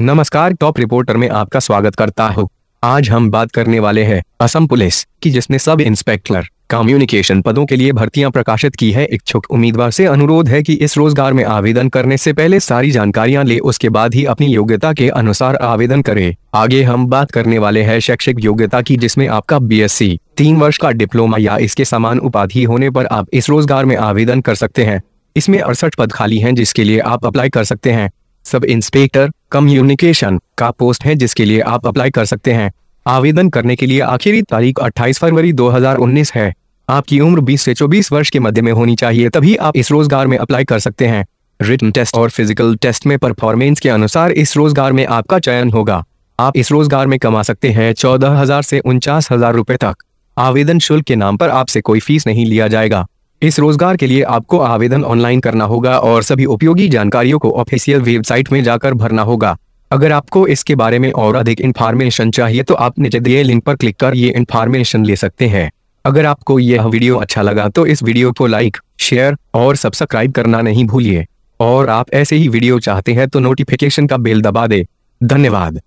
नमस्कार top reporter में आपका स्वागत करता हूँ आज हम बात करने वाले हैं असम पुलिस की जिसने सब इंस्पेक्टर कम्युनिकेशन पदों के लिए भर्तियां प्रकाशित की है इच्छुक उम्मीदवार से अनुरोध है कि इस रोजगार में आवेदन करने से पहले सारी जानकारियां ले उसके बाद ही अपनी योग्यता के अनुसार आवेदन करें आगे हम बात करने वाले हैं शैक्षिक योग्यता की जिसमें आपका बीएससी तीन वर्ष का डिप्लोमा या इसके समान उपाधि होने पर आप इस रोजगार में आवेदन कर सकते हैं इसमें अड़सठ पद खाली हैं जिसके लिए आप अप्लाई कर सकते हैं सब इंस्पेक्टर कम्युनिकेशन का पोस्ट है जिसके लिए आप अप्लाई कर सकते हैं आवेदन करने के लिए आखिरी तारीख 28 फरवरी 2019 है आपकी उम्र 20 से 24 वर्ष के मध्य में होनी चाहिए तभी आप इस रोजगार में अप्लाई कर सकते हैं रिटर्न टेस्ट और फिजिकल टेस्ट में परफॉर्मेंस के अनुसार इस रोजगार में आपका चयन होगा आप इस रोजगार में कमा सकते हैं चौदह हजार से उनचास हजार रूपए तक आवेदन शुल्क के नाम पर आपसे कोई फीस नहीं लिया जाएगा इस रोजगार के लिए आपको आवेदन ऑनलाइन करना होगा और सभी उपयोगी जानकारियों को ऑफिशियल वेबसाइट में जाकर भरना होगा अगर आपको इसके बारे में और अधिक इन्फॉर्मेशन चाहिए तो आप नीचे दिए लिंक पर क्लिक कर ये इन्फॉर्मेशन ले सकते हैं अगर आपको यह वीडियो अच्छा लगा तो इस वीडियो को लाइक शेयर और सब्सक्राइब करना नहीं भूलिए और आप ऐसे ही वीडियो चाहते हैं तो नोटिफिकेशन का बेल दबा दे धन्यवाद